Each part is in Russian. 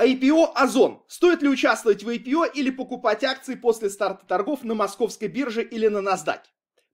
IPO «Озон». Стоит ли участвовать в IPO или покупать акции после старта торгов на московской бирже или на NASDAQ?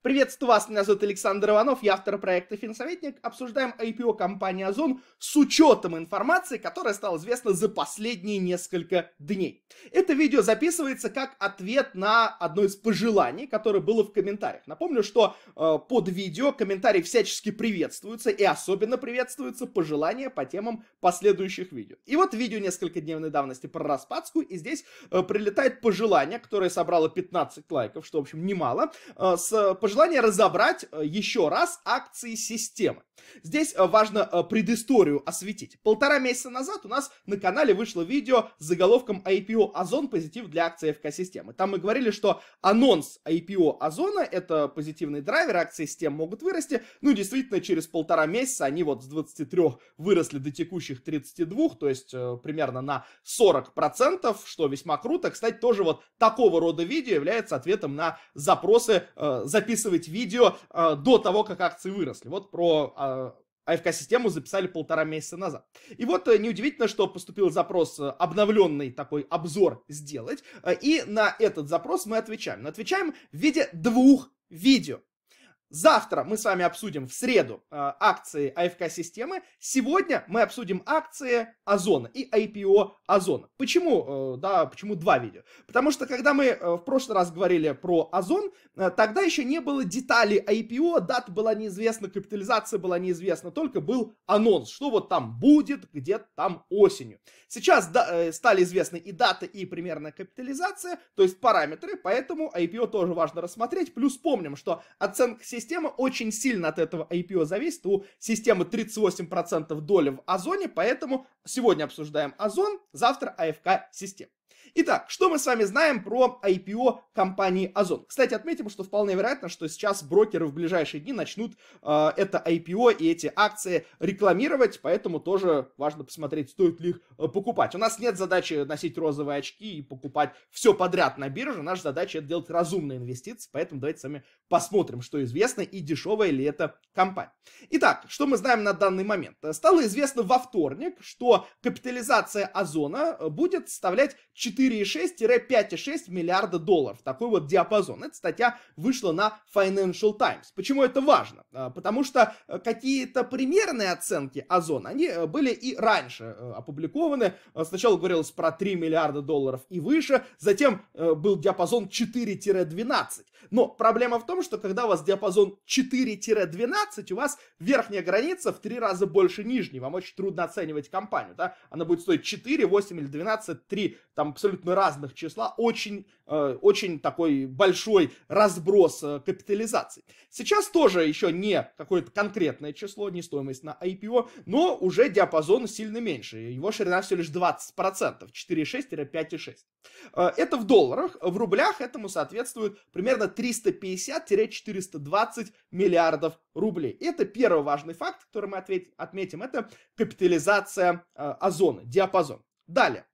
Приветствую вас, меня зовут Александр Иванов, я автор проекта «Финсоветник». Обсуждаем IPO компании «Озон» с учетом информации, которая стала известна за последние несколько дней. Это видео записывается как ответ на одно из пожеланий, которое было в комментариях. Напомню, что э, под видео комментарии всячески приветствуются, и особенно приветствуются пожелания по темам последующих видео. И вот видео несколько дневной давности про Распадскую, и здесь э, прилетает пожелание, которое собрало 15 лайков, что, в общем, немало, э, с пожеланием желание разобрать э, еще раз акции системы. Здесь э, важно э, предысторию осветить. Полтора месяца назад у нас на канале вышло видео с заголовком IPO Озон позитив для акций ФК-системы. Там мы говорили, что анонс IPO Озона это позитивный драйвер, акции систем могут вырасти. Ну, действительно, через полтора месяца они вот с 23 выросли до текущих 32, то есть примерно на 40%, что весьма круто. Кстати, тоже вот такого рода видео является ответом на запросы, э, записанные записывать видео э, до того, как акции выросли. Вот про э, АФК-систему записали полтора месяца назад. И вот э, неудивительно, что поступил запрос э, обновленный такой обзор сделать. Э, и на этот запрос мы отвечаем. Но отвечаем в виде двух видео. Завтра мы с вами обсудим в среду э, акции АФК-системы. Сегодня мы обсудим акции Озона и IPO а Озона. Почему, э, да, почему два видео? Потому что когда мы э, в прошлый раз говорили про Озон, тогда еще не было деталей IPO, а дата была неизвестна, капитализация была неизвестна, только был анонс, что вот там будет где-то там осенью. Сейчас стали известны и дата, и примерная капитализация, то есть параметры, поэтому IPO а тоже важно рассмотреть. Плюс помним, что оценка системы система очень сильно от этого IPO зависит. У системы 38% доли в Озоне, поэтому сегодня обсуждаем Озон, завтра АФК-система. Итак, что мы с вами знаем про IPO компании Озон? Кстати, отметим, что вполне вероятно, что сейчас брокеры в ближайшие дни начнут э, это IPO и эти акции рекламировать, поэтому тоже важно посмотреть, стоит ли их э, покупать. У нас нет задачи носить розовые очки и покупать все подряд на бирже. Наша задача это делать разумные инвестиции, поэтому давайте с вами посмотрим, что известно и дешевая ли эта компания. Итак, что мы знаем на данный момент? Стало известно во вторник, что капитализация Озона будет составлять 4 4,6-5,6 миллиарда долларов. Такой вот диапазон. Эта статья вышла на Financial Times. Почему это важно? А, потому что э, какие-то примерные оценки озона, они э, были и раньше э, опубликованы. Сначала говорилось про 3 миллиарда долларов и выше, затем был диапазон 4-12. Но проблема в том, что когда у вас диапазон 4-12, у вас верхняя граница в 3 раза больше нижней. Вам очень трудно оценивать компанию. Да? Она будет стоить 4, 8 или 12, 3, там абсолютно абсолютно разных числа очень, э, очень такой большой разброс э, капитализаций. Сейчас тоже еще не какое-то конкретное число, не стоимость на IPO, но уже диапазон сильно меньше. Его ширина всего лишь 20%, 4,6-5,6. Э, это в долларах, в рублях этому соответствует примерно 350-420 миллиардов рублей. И это первый важный факт, который мы отметим, это капитализация озона, диапазон. Далее.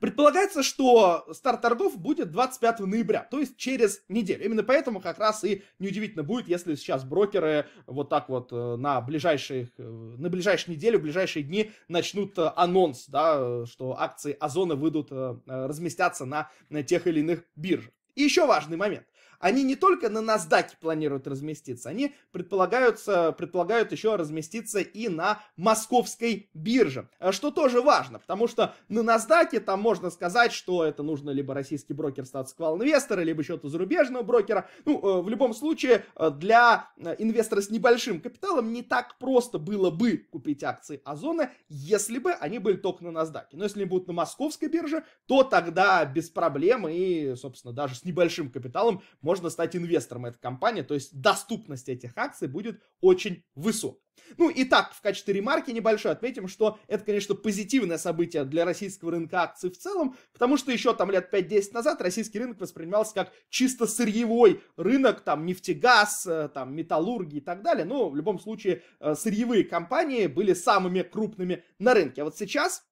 Предполагается, что старт торгов будет 25 ноября, то есть через неделю. Именно поэтому как раз и неудивительно будет, если сейчас брокеры вот так вот э, на, ближайших, э, на ближайшую неделю, в ближайшие дни начнут э, анонс, да, что акции Озона выйдут разместятся на, на тех или иных биржах. И еще важный момент они не только на NASDAQ планируют разместиться, они предполагаются, предполагают еще разместиться и на московской бирже, э, что тоже важно, потому что на NASDAQ там можно сказать, что это нужно либо российский брокер статус-квал инвестора, либо счету зарубежного брокера. Ну, э, в любом случае, э, для инвестора с небольшим капиталом не так просто было бы купить акции Озона, если бы они были только на NASDAQ. Но если они будут на московской бирже, то тогда без проблем и, собственно, даже с небольшим капиталом можно стать инвестором этой компании, то есть доступность этих акций будет очень высок. Ну и так, в качестве ремарки небольшой отметим, что это, конечно, позитивное событие для российского рынка акций в целом, потому что еще там лет 5-10 назад российский рынок воспринимался как чисто сырьевой рынок, там нефтегаз, э, там металлурги и так далее, но ну, в любом случае э, сырьевые компании были самыми крупными на рынке. А вот сейчас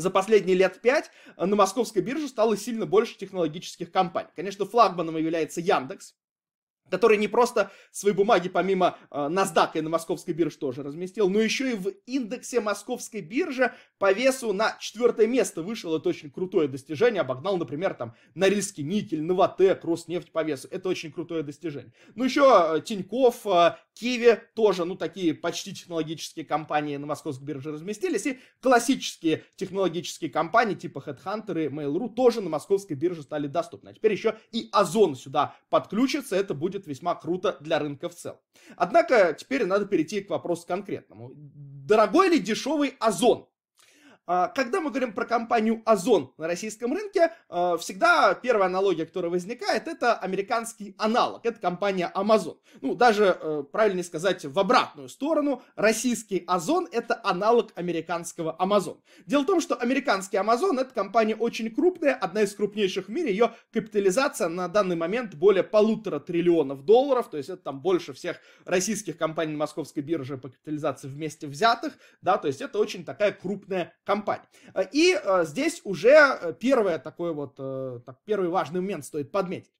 за последние лет пять э, на московской бирже стало сильно больше технологических компаний. Конечно, флагманом является Яндекс, который не просто свои бумаги помимо э, NASDAQ и на московской бирже тоже разместил, но еще и в индексе московской биржи по весу на четвертое место вышел. Это очень крутое достижение. Обогнал, например, там Норильский никель, Новотек, Роснефть по весу. Это очень крутое достижение. Ну еще а, Тиньков, э, а, Киви тоже, ну такие почти технологические компании на московской бирже разместились. И классические технологические компании типа HeadHunter и Mail.ru тоже на московской бирже стали доступны. А теперь еще и Озон сюда подключится. Это будет будет весьма круто для рынка в целом. Однако теперь надо перейти к вопросу конкретному. Дорогой или дешевый озон? А, когда мы говорим про компанию Озон на российском рынке, а, всегда первая аналогия, которая возникает, это американский аналог, это компания Amazon. Ну, даже, э, правильнее сказать, в обратную сторону, российский Озон – это аналог американского Amazon. Дело в том, что американский Amazon – это компания очень крупная, одна из крупнейших в мире, ее капитализация на данный момент более полутора триллионов долларов, то есть это там больше всех российских компаний на московской бирже по капитализации вместе взятых, да, то есть это очень такая крупная компания компаний. Э, и э, здесь уже э, первое такое вот, так, первый важный момент стоит подметить.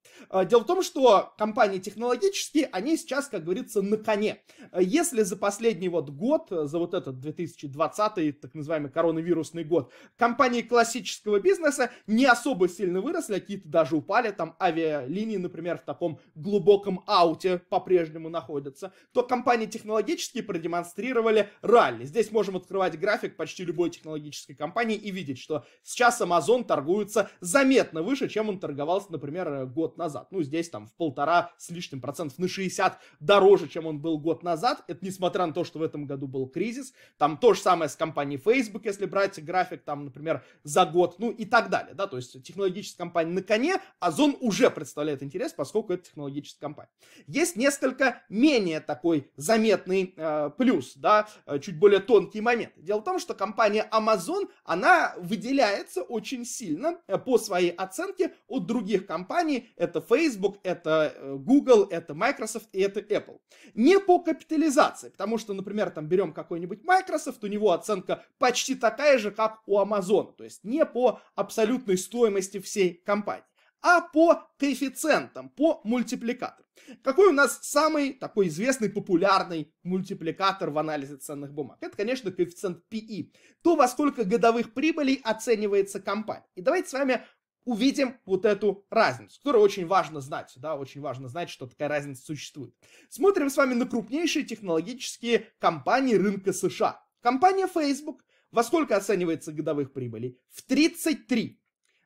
Дело в том, что компании технологические, они сейчас, как говорится, на коне. Если за последний вот год, за вот этот 2020, так называемый коронавирусный год, компании классического бизнеса не особо сильно выросли, а какие-то даже упали, там авиалинии, например, в таком глубоком ауте по-прежнему находятся, то компании технологические продемонстрировали ралли. Здесь можем открывать график почти любой технологии стратегической компании и видеть, что сейчас Amazon торгуется заметно выше, чем он торговался, например, год назад. Ну, здесь там в полтора с лишним процентов на 60 дороже, чем он был год назад. Это несмотря на то, что в этом году был кризис. Там то же самое с компанией Facebook, если брать график, там, например, за год, ну и так далее. Да? То есть технологическая компания на коне, Озон уже представляет интерес, поскольку это технологическая компания. Есть несколько менее такой заметный э, плюс, да, э, чуть более тонкий момент. Дело в том, что компания Amazon Amazon, она выделяется очень сильно э, по своей оценке от других компаний. Это Facebook, это э, Google, это Microsoft и это Apple. Не по капитализации, потому что, например, там берем какой-нибудь Microsoft, у него оценка почти такая же, как у Amazon, то есть не по абсолютной стоимости всей компании а по коэффициентам, по мультипликатору. Какой у нас самый такой известный, популярный мультипликатор в анализе ценных бумаг? Это, конечно, коэффициент PE. То, во сколько годовых прибылей оценивается компания. И давайте с вами увидим вот эту разницу, которую очень важно знать, да, очень важно знать, что такая разница существует. Смотрим с вами на крупнейшие технологические компании рынка США. Компания Facebook во сколько оценивается годовых прибылей? В 33.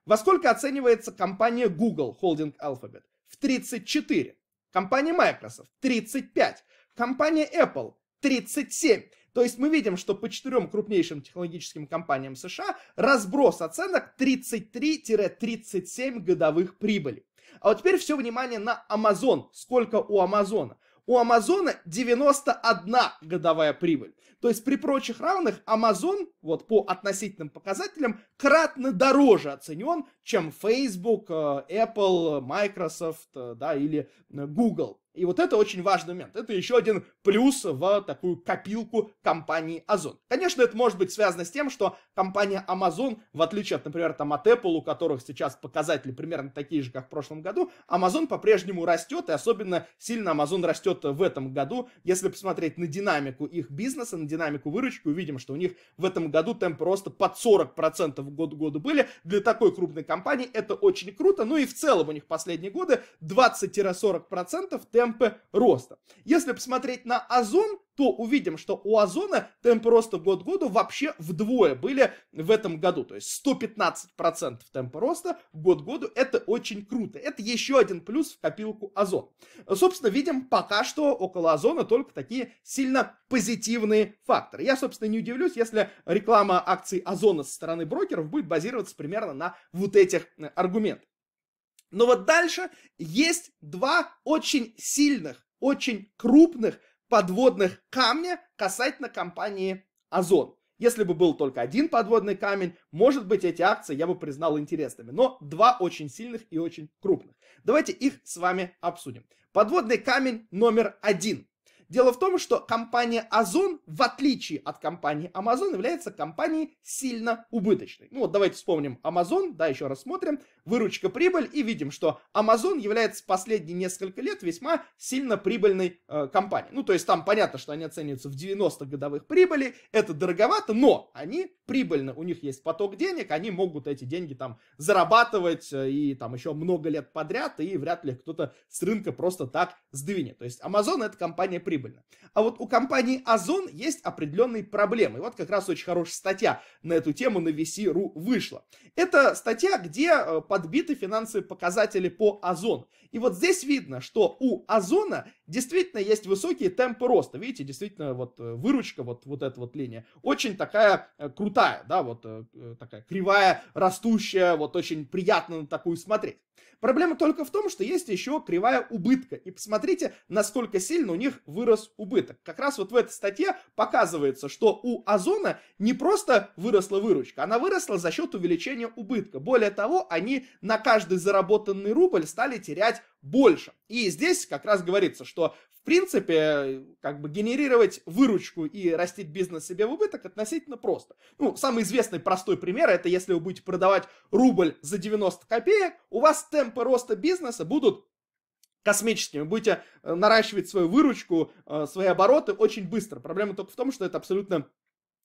Во сколько оценивается компания Google, Holding Alphabet? В 34. Компания Microsoft 35. Компания Apple 37. То есть мы видим, что по четырем крупнейшим технологическим компаниям США разброс оценок 33-37 годовых прибыли. А вот теперь все внимание на Amazon. Сколько у Amazon? У Амазона 91 годовая прибыль. То есть при прочих равных Amazon, вот по относительным показателям, кратно дороже оценен, чем Facebook, э, Apple, Microsoft э, да, или э, Google. И вот это очень важный момент. Это еще один плюс в такую копилку компании Озон. Конечно, это может быть связано с тем, что компания Amazon, в отличие от, например, там, от Apple, у которых сейчас показатели примерно такие же, как в прошлом году, Amazon по-прежнему растет, и особенно сильно Amazon растет в этом году. Если посмотреть на динамику их бизнеса, на динамику выручки, увидим, что у них в этом году темпы просто под 40% год году были. Для такой крупной компании это очень круто. Ну и в целом у них последние годы 20-40% темп темпы роста. Если посмотреть на озон, то увидим, что у озона темпы роста год к году вообще вдвое были в этом году. То есть 115% темпа роста год к году это очень круто. Это еще один плюс в копилку озон. Собственно, видим пока что около озона только такие сильно позитивные факторы. Я, собственно, не удивлюсь, если реклама акций озона со стороны брокеров будет базироваться примерно на вот этих э, аргументах. Но вот дальше есть два очень сильных, очень крупных подводных камня касательно компании Озон. Если бы был только один подводный камень, может быть, эти акции я бы признал интересными. Но два очень сильных и очень крупных. Давайте их с вами обсудим. Подводный камень номер один – Дело в том, что компания Озон, в отличие от компании Amazon, является компанией сильно убыточной. Ну вот давайте вспомним Amazon, да, еще раз смотрим, выручка, прибыль, и видим, что Amazon является последние несколько лет весьма сильно прибыльной э, компанией. Ну то есть там понятно, что они оцениваются в 90 годовых прибыли, это дороговато, но они прибыльны, у них есть поток денег, они могут эти деньги там зарабатывать э, и там еще много лет подряд, и вряд ли кто-то с рынка просто так сдвинет. То есть Amazon это компания прибыльная прибыльно. А вот у компании Озон есть определенные проблемы. И вот как раз очень хорошая статья на эту тему на VC.ru вышла. Это статья, где э, подбиты финансовые показатели по Озону. И вот здесь видно, что у Озона действительно есть высокие темпы роста. Видите, действительно, вот э, выручка, вот, вот эта вот линия, очень такая э, крутая, да, вот такая кривая, растущая, вот очень приятно на такую смотреть. Проблема только в том, что есть еще кривая убытка. И посмотрите, насколько сильно у них вырос убыток. Как раз вот в этой статье показывается, что у Озона не просто выросла выручка, она выросла за счет увеличения убытка. Более того, они на каждый заработанный рубль стали терять больше. И здесь как раз говорится, что в принципе, как бы генерировать выручку и растить бизнес себе в убыток относительно просто. Ну, самый известный простой пример, это если вы будете продавать рубль за 90 копеек, у вас темпы роста бизнеса будут космическими. Будете э, наращивать свою выручку, э, свои обороты очень быстро. Проблема только в том, что это абсолютно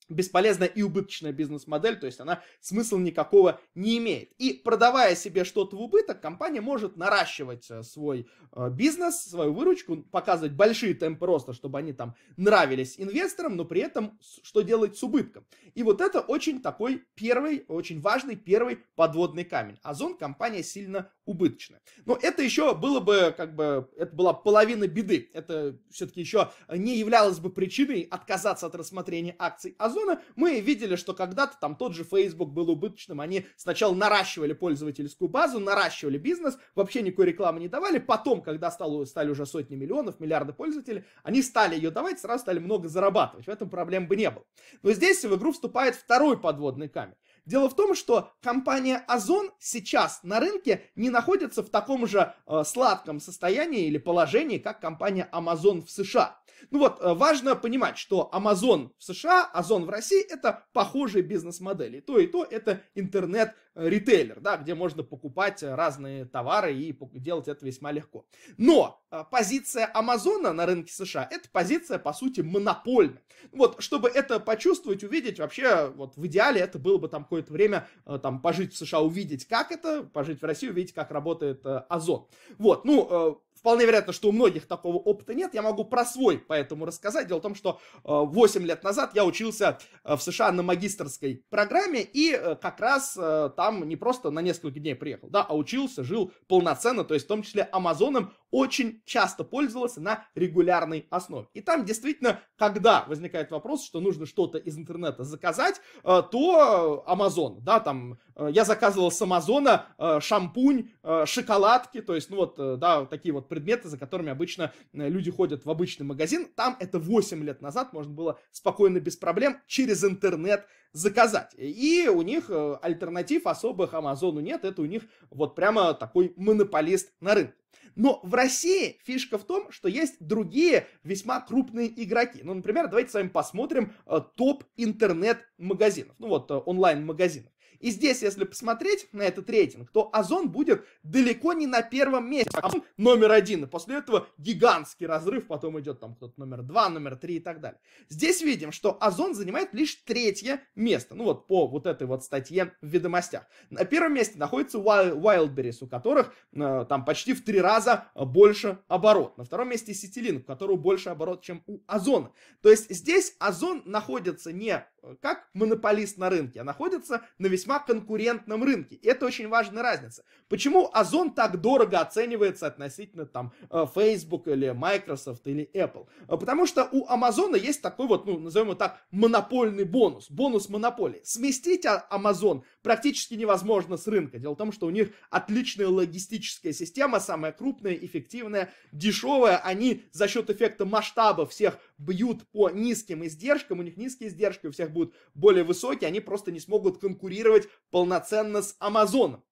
бесполезная и убыточная бизнес-модель, то есть она смысла никакого не имеет. И продавая себе что-то в убыток, компания может наращивать э, свой э, бизнес, свою выручку, показывать большие темпы роста, чтобы они там нравились инвесторам, но при этом что делать с убытком. И вот это очень такой первый, очень важный первый подводный камень. Озон компания сильно убыточны. Но это еще было бы, как бы, это была половина беды. Это все-таки еще не являлось бы причиной отказаться от рассмотрения акций Озона. Мы видели, что когда-то там тот же Facebook был убыточным. Они сначала наращивали пользовательскую базу, наращивали бизнес, вообще никакой рекламы не давали. Потом, когда стало, стали уже сотни миллионов, миллиарды пользователей, они стали ее давать, сразу стали много зарабатывать. В этом проблем бы не было. Но здесь в игру вступает второй подводный камень. Дело в том, что компания Озон сейчас на рынке не находится в таком же э, сладком состоянии или положении, как компания Amazon в США. Ну вот, э, важно понимать, что Amazon в США, Озон в России – это похожие бизнес-модели. То и то это интернет ритейлер, да, где можно покупать э, разные товары и делать это весьма легко. Но э, позиция Амазона на рынке США – это позиция, по сути, монопольная. Вот, чтобы это почувствовать, увидеть, вообще, вот в идеале это было бы там какое-то время, э, там, пожить в США, увидеть, как это, пожить в России, увидеть, как работает Озон. Вот, ну, Вполне вероятно, что у многих такого опыта нет. Я могу про свой поэтому рассказать. Дело в том, что 8 э, лет назад я учился э, в США на магистрской программе и э, как раз там не просто на несколько дней приехал, да, а учился, жил полноценно, то есть в том числе Амазоном очень часто пользовался на регулярной основе. И там действительно, когда возникает вопрос, что нужно что-то из интернета заказать, э, то Amazon, да, там э, я заказывал с Амазона э, шампунь, шоколадки, то есть, ну вот, да, такие вот предметы, за которыми обычно люди ходят в обычный магазин. Там это 8 лет назад можно было спокойно, без проблем, через интернет заказать. И у них альтернатив особых Амазону нет, это у них вот прямо такой монополист на рынке. Но в России фишка в том, что есть другие весьма крупные игроки. Ну, например, давайте с вами посмотрим э, топ интернет-магазинов. Ну вот, э, онлайн-магазинов. И здесь, если посмотреть на этот рейтинг, то Озон будет далеко не на первом месте, а Озон номер один. И после этого гигантский разрыв, потом идет там кто-то номер два, номер три и так далее. Здесь видим, что Озон занимает лишь третье место. Ну вот по вот этой вот статье в ведомостях. На первом месте находится Wildberries, у которых э, там почти в три раза больше оборот. На втором месте Сетилин, у которого больше оборот, чем у Озона. То есть здесь Озон находится не э, как монополист на рынке, а находится на весьма весьма конкурентном рынке. И это очень важная разница. Почему Озон так дорого оценивается относительно там э, Facebook или Microsoft или Apple? Э, потому что у Амазона есть такой вот, ну, назовем его так, монопольный бонус, бонус монополии. Сместить Amazon а, практически невозможно с рынка. Дело в том, что у них отличная логистическая система, самая крупная, эффективная, дешевая. Они за счет эффекта масштаба всех бьют по низким издержкам, у них низкие издержки у всех будут более высокие, они просто не смогут конкурировать полноценно с Амазоном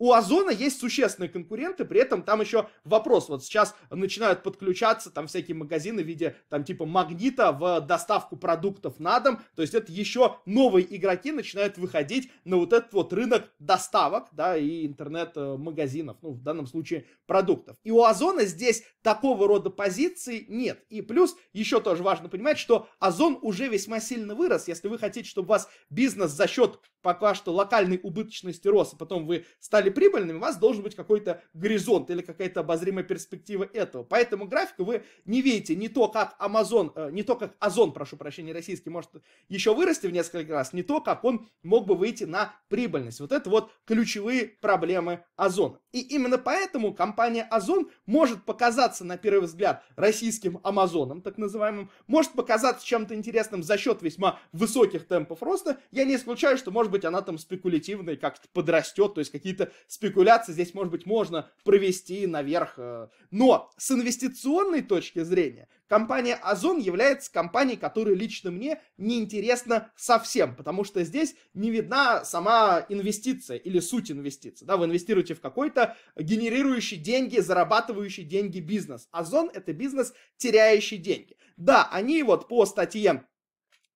у Озона есть существенные конкуренты, при этом там еще вопрос, вот сейчас начинают подключаться там всякие магазины в виде там типа магнита в доставку продуктов на дом, то есть это еще новые игроки начинают выходить на вот этот вот рынок доставок, да, и интернет-магазинов, ну, в данном случае продуктов. И у Озона здесь такого рода позиций нет. И плюс еще тоже важно понимать, что Озон уже весьма сильно вырос, если вы хотите, чтобы у вас бизнес за счет пока что локальной убыточности рос, а потом вы стали прибыльными, у вас должен быть какой-то горизонт или какая-то обозримая перспектива этого. Поэтому график вы не видите не то, как Amazon, э, не то, как Озон, прошу прощения, российский, может еще вырасти в несколько раз, не то, как он мог бы выйти на прибыльность. Вот это вот ключевые проблемы Озона. И именно поэтому компания Озон может показаться, на первый взгляд, российским Амазоном, так называемым, может показаться чем-то интересным за счет весьма высоких темпов роста. Я не исключаю, что может может быть, она там спекулятивная как-то подрастет, то есть какие-то спекуляции здесь, может быть, можно провести наверх. Э. Но с инвестиционной точки зрения компания Озон является компанией, которая лично мне не интересна совсем, потому что здесь не видна сама инвестиция или суть инвестиции. Да, вы инвестируете в какой-то генерирующий деньги, зарабатывающий деньги бизнес. Озон это бизнес, теряющий деньги. Да, они вот по статье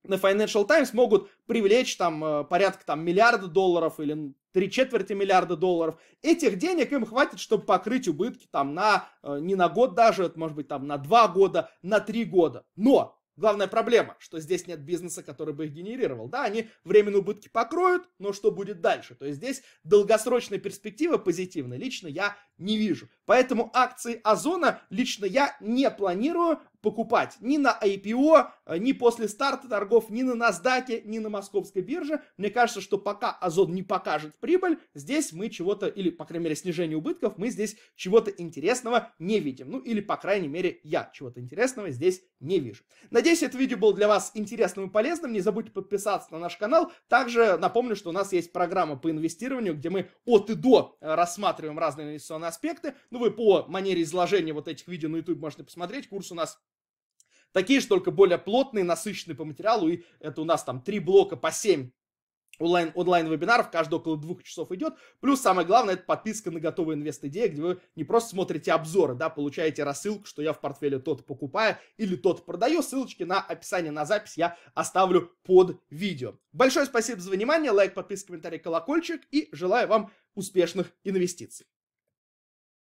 на Financial Times могут привлечь там э, порядка там миллиарда долларов или три четверти миллиарда долларов. Этих денег им хватит, чтобы покрыть убытки там на, э, не на год даже, это может быть там на два года, на три года. Но Главная проблема, что здесь нет бизнеса, который бы их генерировал. Да, они временные убытки покроют, но что будет дальше? То есть здесь долгосрочной перспективы позитивной лично я не вижу. Поэтому акции Озона лично я не планирую, покупать ни на IPO, э, ни после старта торгов, ни на NASDAQ, ни на московской бирже. Мне кажется, что пока Озон не покажет прибыль, здесь мы чего-то, или, по крайней мере, снижение убытков, мы здесь чего-то интересного не видим. Ну, или, по крайней мере, я чего-то интересного здесь не вижу. Надеюсь, это видео было для вас интересным и полезным. Не забудьте подписаться на наш канал. Также напомню, что у нас есть программа по инвестированию, где мы от и до э, рассматриваем разные инвестиционные аспекты. Ну, вы по манере изложения вот этих видео на YouTube можете посмотреть. Курс у нас такие же, только более плотные, насыщенные по материалу, и это у нас там три блока по семь онлайн, онлайн-вебинаров, каждый около двух часов идет. Плюс самое главное, это подписка на готовые инвест-идеи, где вы не просто смотрите обзоры, да, получаете рассылку, что я в портфеле тот покупаю или тот продаю. Ссылочки на описание на запись я оставлю под видео. Большое спасибо за внимание, лайк, подписка, комментарий, колокольчик и желаю вам успешных инвестиций.